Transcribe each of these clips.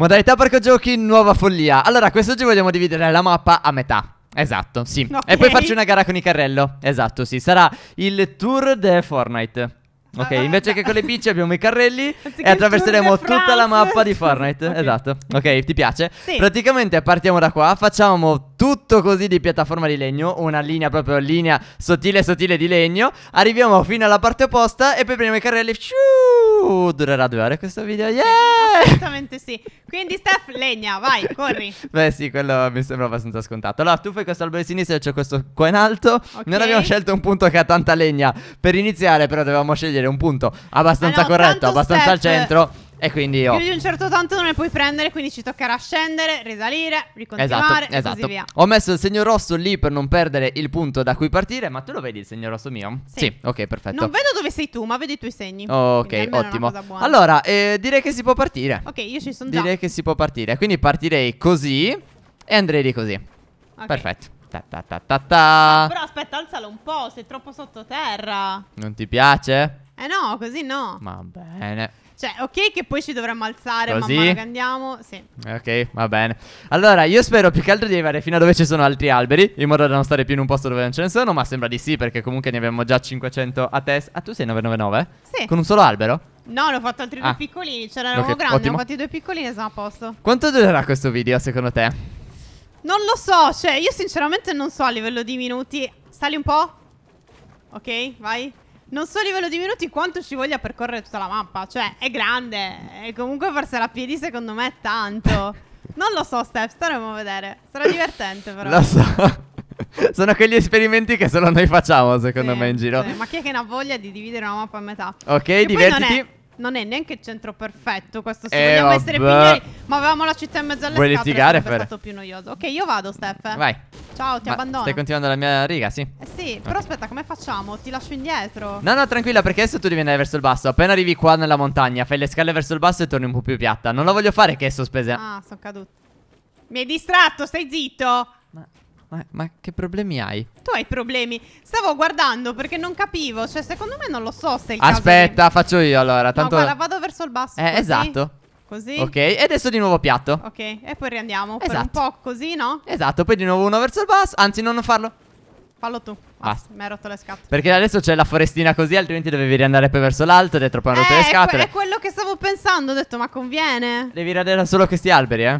Modalità parco giochi, nuova follia. Allora, quest'oggi vogliamo dividere la mappa a metà. Esatto, sì. Okay. E poi farci una gara con i carrello. Esatto, sì. Sarà il tour de Fortnite. Ok, ah. invece che con le bici abbiamo i carrelli Anziché e attraverseremo tutta la mappa di Fortnite. okay. Esatto. Ok, ti piace? Sì. Praticamente partiamo da qua, facciamo tutto così di piattaforma di legno, una linea proprio linea sottile sottile di legno, arriviamo fino alla parte opposta e poi prendiamo i carrelli. Shoo! Uh, durerà due ore questo video. Yeah! Assolutamente sì. Quindi, Steph, legna, vai, corri. Beh, sì, quello mi sembra abbastanza scontato. Allora, tu fai questo albero di sinistra e c'è questo qua in alto. Okay. Non abbiamo scelto un punto che ha tanta legna per iniziare, però dovevamo scegliere un punto abbastanza allora, ah, corretto, abbastanza Steph... al centro. E quindi ho. Più di un certo tanto non ne puoi prendere, quindi ci toccherà scendere, risalire, ricontinuare esatto, esatto. via. Ho messo il segno rosso lì per non perdere il punto da cui partire, ma tu lo vedi il segno rosso mio? Sì, sì ok, perfetto. Non vedo dove sei tu, ma vedo i tuoi segni. Ok, ottimo. Allora, eh, direi che si può partire. Ok, io ci sono già. Direi che si può partire, quindi partirei così e andrei lì così. Okay. Perfetto. Ta, ta, ta, ta, ta. No, ah, però aspetta, alzalo un po', sei troppo sottoterra. Non ti piace? Eh no, così no. Va bene. Cioè, ok che poi ci dovremmo alzare Così? man mano che andiamo. Sì. Ok, va bene. Allora, io spero più che altro di arrivare fino a dove ci sono altri alberi, in modo da non stare più in un posto dove non ce ne sono, ma sembra di sì, perché comunque ne abbiamo già 500 a testa. Ah, tu sei 999? Sì. Con un solo albero? No, ne ah. ho fatto altri ah. due piccolini, c'era okay, uno grande, ottimo. ne ho fatti due piccolini e sono a posto. Quanto durerà questo video, secondo te? Non lo so, cioè, io sinceramente non so a livello di minuti. Sali un po'? Ok, vai non so a livello di minuti quanto ci voglia percorrere tutta la mappa. Cioè, è grande. E comunque farsela a piedi, secondo me, è tanto. Non lo so, Steph, staremo a vedere. Sarà divertente, però. Lo so. Sono quegli esperimenti che solo noi facciamo, secondo sì, me, in giro. Sì. Ma chi è che ne ha voglia di dividere una mappa a metà? Ok, che divertiti. Non è, non è, neanche il centro perfetto. Questo se eh, vogliamo essere migliori, Ma avevamo la città in mezzo alle Vuoi scatole. Vuoi litigare, Fer? stato più noioso. Ok, io vado, Steph. Vai. Ciao, ti ma abbandono. Stai continuando la mia riga, sì. Sì, eh. però aspetta, come facciamo? Ti lascio indietro. No, no, tranquilla, perché adesso tu devi andare verso il basso. Appena arrivi qua nella montagna, fai le scale verso il basso e torni un po' più piatta. Non la voglio fare che è sospesa. Ah, sono caduto Mi hai distratto, stai zitto. Ma, ma, ma, che problemi hai? Tu hai problemi. Stavo guardando perché non capivo. Cioè, secondo me non lo so se il Aspetta, che... faccio io allora. Tanto... No, guarda, vado verso il basso. Eh, così. esatto. Così. Ok, e adesso di nuovo piatto. Ok, e poi riandiamo. Esatto. Per un esatto. po' così, no? Esatto, poi di nuovo uno verso il basso. Anzi, non farlo. Fallo tu. Basta. Mi hai rotto le scatole. Perché adesso c'è la forestina così, altrimenti dovevi riandare poi verso l'alto ed è troppo eh, rotto le scatole. È, que è quello che stavo pensando. Ho detto, ma conviene. Devi radere solo questi alberi, eh.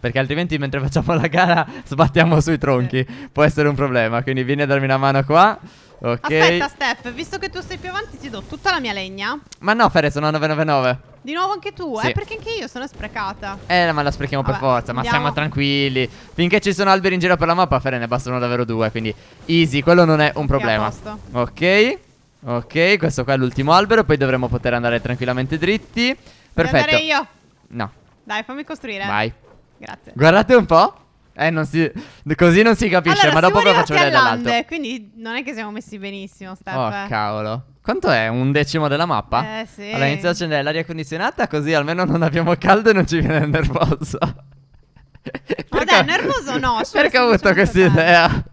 Perché altrimenti mentre facciamo la gara sbattiamo sui tronchi. Sì. Può essere un problema. Quindi vieni a darmi una mano qua. Ok. Aspetta, Steph, visto che tu sei più avanti, ti do tutta la mia legna. Ma no, Ferre, sono 999. Di nuovo anche tu, eh? sì. eh? Perché anche io sono sprecata. Eh, ma la sprechiamo Vabbè, per forza. Ma siamo tranquilli. Finché ci sono alberi in giro per la mappa, Fere ne bastano davvero due. Quindi, easy, quello non è un problema. Ok. Ok, questo qua è l'ultimo albero. Poi dovremo poter andare tranquillamente dritti. Perfetto. Devo andare io. No. Dai, fammi costruire. Vai. Grazie. Guardate un po'. Eh, non si... Così non si capisce, allora, ma dopo ve lo faccio vedere dall'alto. Quindi non è che siamo messi benissimo, Steph. Oh, cavolo. Quanto è? Un decimo della mappa? Eh, sì. Allora inizio a accendere l'aria condizionata, così almeno non abbiamo caldo e non ci viene nervoso. Vabbè, nervoso no. Perché ho avuto questa idea?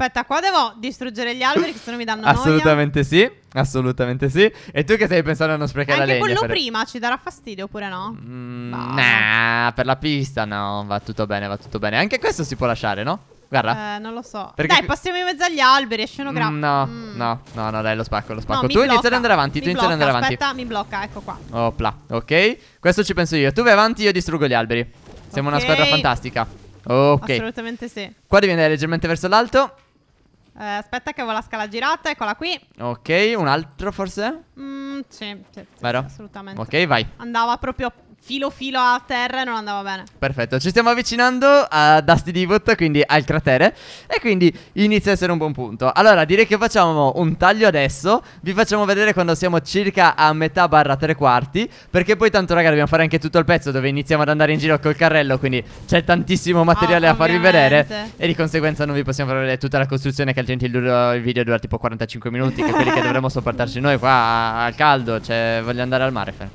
Aspetta, qua devo distruggere gli alberi che se no mi danno Assolutamente noia. sì, assolutamente sì. E tu che stai pensando a non sprecare Anche la legna? Anche quello prima ci darà fastidio oppure no? Mm, no? Nah, per la pista no, va tutto bene, va tutto bene. Anche questo si può lasciare, no? Guarda. Eh, non lo so. Perché dai, passiamo in mezzo agli alberi, è scenografo. Mm, no, mm. no, no, no, dai, lo spacco, lo spacco. No, tu inizia ad andare avanti, mi tu inizia ad andare avanti. Aspetta, mi blocca, ecco qua. Opla, ok. Questo ci penso io. Tu vai avanti, io distruggo gli alberi. Siamo okay. una squadra fantastica. Ok. Assolutamente sì. Qua devi andare leggermente verso l'alto. Eh, aspetta che ho la scala girata, eccola qui. Ok, un altro forse? Mm, sì, sì, sì, Vero? assolutamente. Ok, vai. Andava proprio filo filo a terra e non andava bene. Perfetto, ci stiamo avvicinando a Dusty Divot, quindi al cratere. E quindi inizia a essere un buon punto. Allora, direi che facciamo un taglio adesso. Vi facciamo vedere quando siamo circa a metà barra tre quarti. Perché poi tanto, ragazzi, dobbiamo fare anche tutto il pezzo dove iniziamo ad andare in giro col carrello. Quindi c'è tantissimo materiale ah, da farvi vedere. E di conseguenza non vi possiamo far vedere tutta la costruzione che altrimenti il, video dura tipo 45 minuti. Che è quelli che dovremmo sopportarci noi qua al caldo. Cioè, voglio andare al mare. Fer.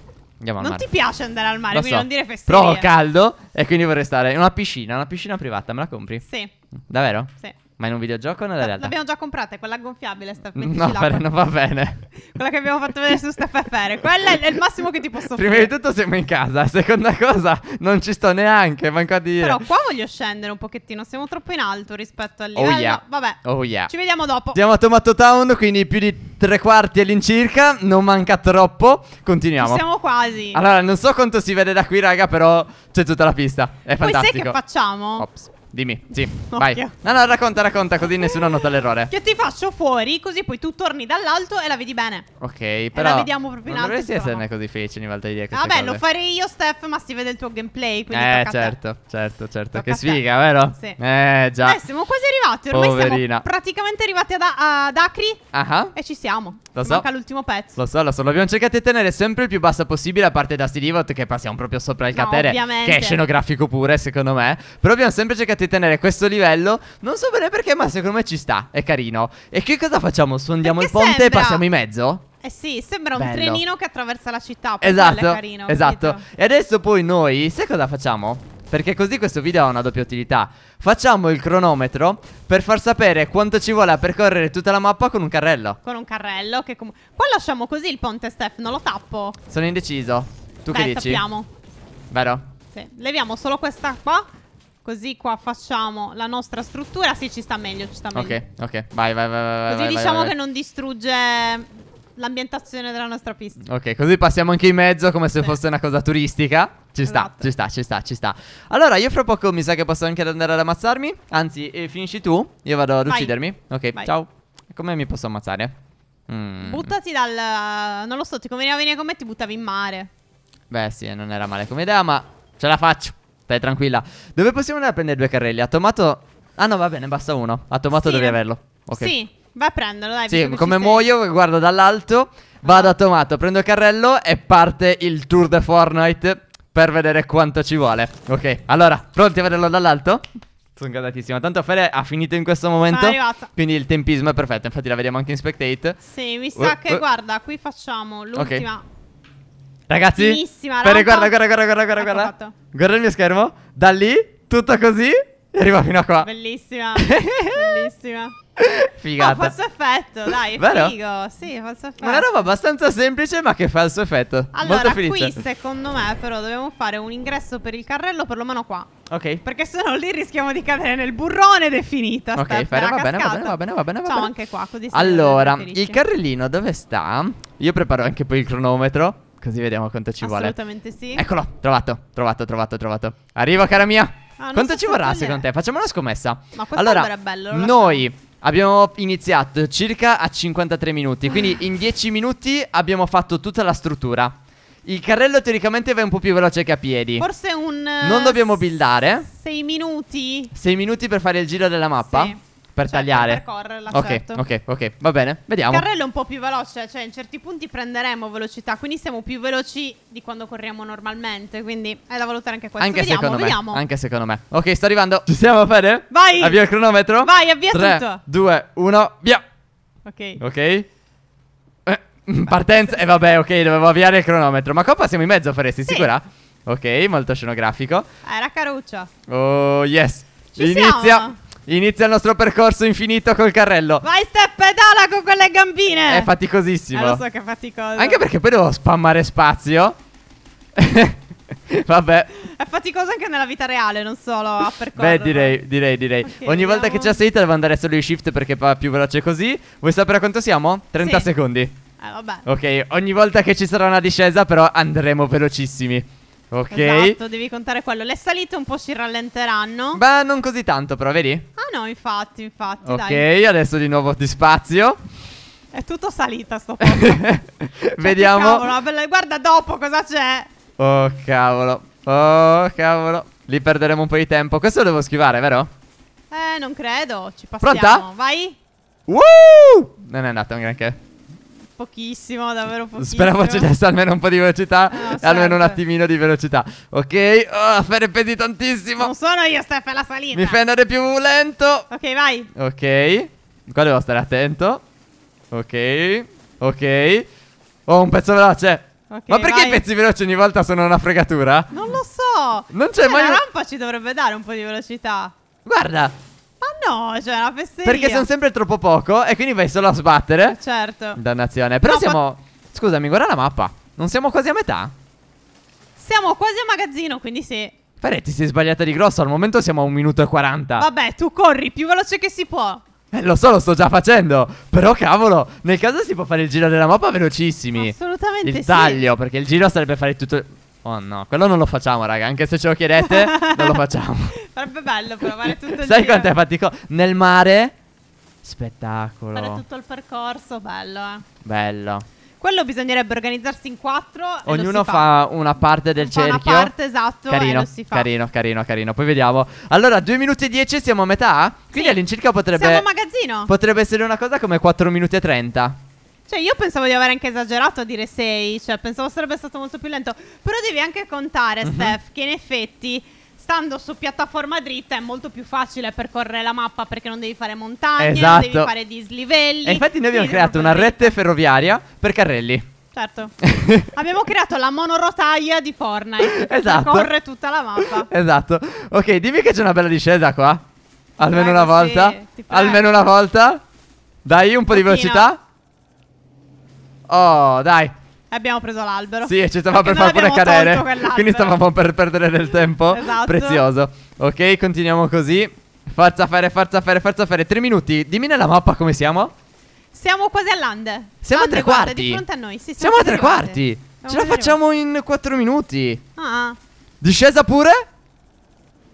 Andiamo al non mare. ti piace andare al mare, Lo quindi so. non dire festività. Però ho caldo e quindi vorrei stare in una piscina, una piscina privata, me la compri? Sì. Davvero? Sì. Ma in un videogioco o nella realtà? L'abbiamo già comprata, è quella gonfiabile, sta No, per, non va bene. quella che abbiamo fatto vedere su Staffere. Quella è il massimo che ti posso fare. Prima di tutto siamo in casa, seconda cosa non ci sto neanche, manco a dire. Però qua voglio scendere un pochettino, siamo troppo in alto rispetto al oh livello. Oh yeah. Vabbè. Oh yeah. Ci vediamo dopo. Siamo a Tomato Town, quindi più di tre quarti all'incirca, non manca troppo. Continuiamo. Ci siamo quasi. Allora, non so quanto si vede da qui, raga, però c'è tutta la pista. È fantastico. Poi sai che facciamo? Ops. Dimmi, sì, vai. No, no, racconta, racconta, così nessuno nota l'errore. Io ti faccio fuori, così poi tu torni dall'alto e la vedi bene. Ok, però. E la vediamo proprio in alto. Non dovresti esserne così felice ogni volta di dire che Vabbè, cose. lo farei io, Steph, ma si vede il tuo gameplay. Eh, certo, certo, certo. Tocca che sfiga, vero? Sì. Eh, già. Eh, siamo quasi arrivati. Ormai Poverina. siamo praticamente arrivati ad, ad Acri. Ah. E ci siamo. Lo so. Manca l'ultimo pezzo. Lo so, lo so. L'abbiamo cercato di tenere sempre il più bassa possibile, a parte da Stevie che passiamo proprio sopra il no, catere. Ovviamente. Che è scenografico pure, secondo me. Però abbiamo sempre cercato dovresti tenere questo livello. Non so bene perché, ma secondo me ci sta. È carino. E che cosa facciamo? Sfondiamo perché il ponte sembra... e passiamo in mezzo? Eh sì, sembra Bello. un trenino che attraversa la città. Esatto. carino, esatto. Capito? E adesso poi noi, sai cosa facciamo? Perché così questo video ha una doppia utilità. Facciamo il cronometro per far sapere quanto ci vuole a percorrere tutta la mappa con un carrello. Con un carrello che comunque... Qua lasciamo così il ponte, Steph, non lo tappo. Sono indeciso. Tu Beh, che dici? Tappiamo. Vero? Sì. Leviamo solo questa qua Così qua facciamo la nostra struttura. Sì, ci sta meglio, ci sta meglio. Ok, ok, vai, vai, vai. vai Così vai, diciamo vai, vai. che non distrugge l'ambientazione della nostra pista. Ok, così passiamo anche in mezzo come se sì. fosse una cosa turistica. Ci sta, esatto. ci sta, ci sta, ci sta. Allora, io fra poco mi sa che posso anche andare ad ammazzarmi. Anzi, eh, finisci tu, io vado ad vai. uccidermi. Ok, vai. ciao. Come mi posso ammazzare? Mm. Buttati dal... Non lo so, ti conveniva venire con me ti buttavi in mare. Beh sì, non era male come idea, ma ce la faccio. Stai tranquilla. Dove possiamo andare a prendere due carrelli? Ha tomato... Ah no, va bene, basta uno. Ha tomato sì. devi averlo. Okay. Sì, va a prenderlo, dai. Sì, come muoio, guardo dall'alto, vado a tomato, prendo il carrello e parte il tour de Fortnite per vedere quanto ci vuole. Ok, allora, pronti a vederlo dall'alto? Sono gasatissima. Tanto Fede ha finito in questo momento. Quindi il tempismo è perfetto. Infatti la vediamo anche in spectate. Sì, mi sa uh, che uh. guarda, qui facciamo l'ultima. Okay. Ragazzi, Finissima, guarda, guarda, guarda, guarda, ecco guarda, guarda. Guarda il mio schermo. Da lì, tutto così, e arriva fino a qua. Bellissima. Bellissima. Figata. Oh, falso effetto, dai, è Vero? figo. Sì, falso effetto. Una roba abbastanza semplice, ma che falso effetto. Allora, Molto felice. qui secondo me però dobbiamo fare un ingresso per il carrello perlomeno qua. Ok. Perché se no lì rischiamo di cadere nel burrone ed è finita. Ok, fare, va, bene, va bene, va bene, va bene, va Ciao, anche qua, così Allora, il carrellino dove sta? Io preparo anche poi il cronometro. Così vediamo quanto ci vuole. Assolutamente sì. Eccolo, trovato, trovato, trovato, trovato. Arrivo, cara mia. Ah, quanto ci vorrà secondo te? Facciamo una scommessa. Ma questo allora, era bello. Noi abbiamo iniziato circa a 53 minuti. Quindi ah. in 10 minuti abbiamo fatto tutta la struttura. Il carrello teoricamente va un po' più veloce che a piedi. Forse un. Non dobbiamo buildare. 6 minuti. 6 minuti per fare il giro della mappa. Sì. Per cioè, tagliare. Per percorrerla, ok, certo. ok, ok, va bene, vediamo. Il carrello è un po' più veloce, cioè in certi punti prenderemo velocità, quindi siamo più veloci di quando corriamo normalmente, quindi è da valutare anche questo. Anche vediamo, secondo vediamo. me. Anche secondo me. Ok, sto arrivando. Ci siamo, Fede? Vai! Avvia il cronometro. Vai, avvia 3, tutto. 2, 1, via. Ok. Ok. Eh, partenza. E eh, vabbè, ok, dovevo avviare il cronometro. Ma qua passiamo in mezzo, Faresti sì. sicura? Ok, molto scenografico. Eh, era caruccia. Oh, yes. Ci Inizia. Siamo. Inizia il nostro percorso infinito col carrello. Vai, step, pedala con quelle gambine. È faticosissimo. Eh, lo so che è faticoso. Anche perché poi devo spammare spazio. Vabbè. È faticoso anche nella vita reale, non solo a percorrere. Beh, direi, direi, direi. Okay, Ogni vediamo. volta che c'è la salita devo andare solo in shift perché va più veloce così. Vuoi sapere a quanto siamo? 30 sì. secondi. Eh, vabbè. Ok, ogni volta che ci sarà una discesa però andremo velocissimi. Ok. Esatto, devi contare quello. Le salite un po' si rallenteranno. Beh, non così tanto, però, vedi? Ah, no, infatti, infatti. Ok, dai. adesso di nuovo ti spazio. È tutto salita sto posto. cioè, Vediamo. Cavolo, Guarda dopo cosa c'è. Oh, cavolo. Oh, cavolo. Lì perderemo un po' di tempo. Questo lo devo schivare, vero? Eh, non credo. Ci passiamo. Pronta? Vai. Woo! Non è andata un granché pochissimo, davvero pochissimo. Speriamo ci desse almeno un po' di velocità no, certo. almeno un certo. attimino di velocità. Ok, oh, Fer pesi tantissimo. Non sono io, Steph, è la salita. Mi fai andare più lento. Ok, vai. Ok, qua devo stare attento. Ok, ok. Oh, un pezzo veloce. Okay, Ma perché vai. i pezzi veloci ogni volta sono una fregatura? Non lo so. Non c'è cioè, mai. La rampa ci dovrebbe dare un po' di velocità. Guarda. Ma no, cioè la fesseria. Perché sono sempre troppo poco e quindi vai solo a sbattere. Certo. Dannazione. Però no, siamo... Scusami, guarda la mappa. Non siamo quasi a metà? Siamo quasi a magazzino, quindi sì. Pare ti sei sbagliata di grosso, al momento siamo a un minuto e 40. Vabbè, tu corri più veloce che si può. Eh, lo so, lo sto già facendo. Però cavolo, nel caso si può fare il giro della mappa velocissimi. Assolutamente il sì. Il taglio, perché il giro sarebbe fare tutto Oh no, quello non lo facciamo, raga. Anche se ce lo chiedete, non lo facciamo. Sarebbe bello provare tutto il giro. Sai quanto è fatico? Nel mare, spettacolo. Fare tutto il percorso, bello, eh. Bello. Quello bisognerebbe organizzarsi in quattro. Ognuno fa. fa. una parte del fa cerchio. Una parte esatto. Carino, carino, carino, carino. Poi vediamo. Allora, 2 minuti e 10 siamo a metà. Quindi sì. all'incirca potrebbe. Siamo a magazzino. Potrebbe essere una cosa come 4 minuti e 30. Cioè, io pensavo di aver anche esagerato a dire 6, cioè pensavo sarebbe stato molto più lento. Però devi anche contare, uh-huh. Steph, che in effetti stando su piattaforma dritta è molto più facile percorrere la mappa perché non devi fare montagne, esatto. non devi esatto. fare dislivelli. E infatti noi abbiamo creato una rete ferroviaria per carrelli. Certo. abbiamo creato la monorotaia di Fortnite. Esatto. Che corre tutta la mappa. Esatto. Ok, dimmi che c'è una bella discesa qua. Almeno eh, una volta. Sì, Almeno una volta. Dai, un po' Pochino. di velocità. Oh, dai. Abbiamo preso l'albero. Sì, ci stava per far pure cadere. Quindi stavamo per perdere del tempo. Esatto. Prezioso. Ok, continuiamo così. Forza fare, forza fare, forza fare. Tre minuti. Dimmi nella mappa come siamo. Siamo quasi all'ande. Siamo Ande, a tre guarda, quarti. Di fronte a noi. Sì, siamo, siamo a tre quarti. Siamo Ce la facciamo in quattro minuti. Ah. Discesa pure?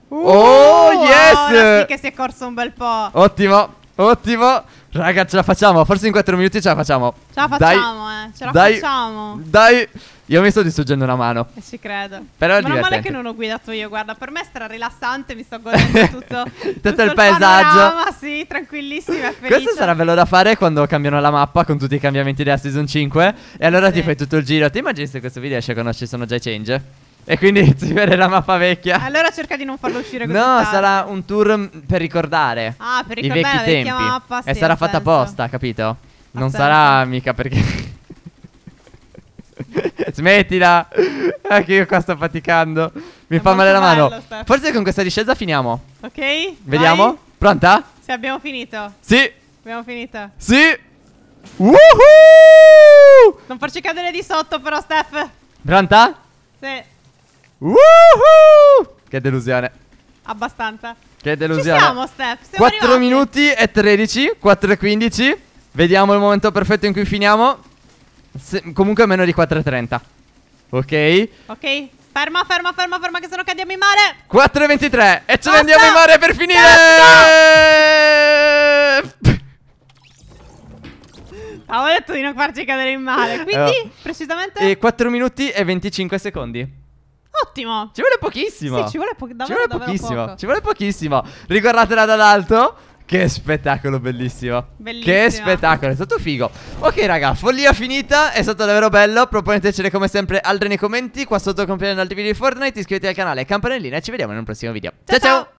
Uh, oh, yes! Ora oh, sì che si è corso un bel po'. Ottimo. Ottimo. Raga, ce la facciamo. Forse in 4 minuti ce la facciamo. Ce la facciamo, dai, eh. Ce la dai, facciamo. Dai. Io mi sto distruggendo una mano. E eh, ci credo. Però è non male che non ho guidato io, guarda, per me è stra rilassante, mi sto godendo tutto, tutto, tutto il, il paesaggio. Ma sì, tranquillissima Questo sarà bello da fare quando cambiano la mappa con tutti i cambiamenti della season 5 e allora sì. ti fai tutto il giro. Ti immagini se questo video esce quando ci sono già i change? E quindi si vede la mappa vecchia. Allora cerca di non farlo uscire così. No, tardi. sarà un tour mm, per ricordare. Ah, per ricordare i vecchi la tempi. Mappa, sì, sarà fatta apposta, capito? Ha non senso. sarà mica perché. Smettila. Anche io qua sto faticando. Mi È fa male la mano. Bello, Forse con questa discesa finiamo. Ok. Vediamo. Vai. Pronta? Sì, abbiamo finito. Sì. Abbiamo finito. Sì. Woohoo! Non farci cadere di sotto, però, Steph. Pronta? Sì. Woohoo! Che delusione. Abbastanza. Che delusione. Ci siamo, Steph. Siamo 4 arrivati. minuti e 13, 4 e 15. Vediamo il momento perfetto in cui finiamo. Se, comunque meno di 4 e 30. Ok? Ok. Ferma, ferma, ferma, ferma, che se no cadiamo in mare. 4 e 23. E ce ne andiamo in mare per finire. Steph, Avevo detto di non farci cadere in mare. Eh, quindi, eh. precisamente. E 4 minuti e 25 secondi. Ottimo. Ci vuole pochissimo. Sì, ci vuole, po davvero, ci vuole pochissimo. Poco. Ci vuole pochissimo. Riguardatela dall'alto. Che spettacolo bellissimo. Bellissimo. Che spettacolo, è stato figo. Ok, raga, follia finita, è stato davvero bello. Proponetecene come sempre altri nei commenti. Qua sotto compilare altri video di Fortnite. Iscrivetevi al canale, campanellina e ci vediamo in un prossimo video. ciao! ciao. ciao.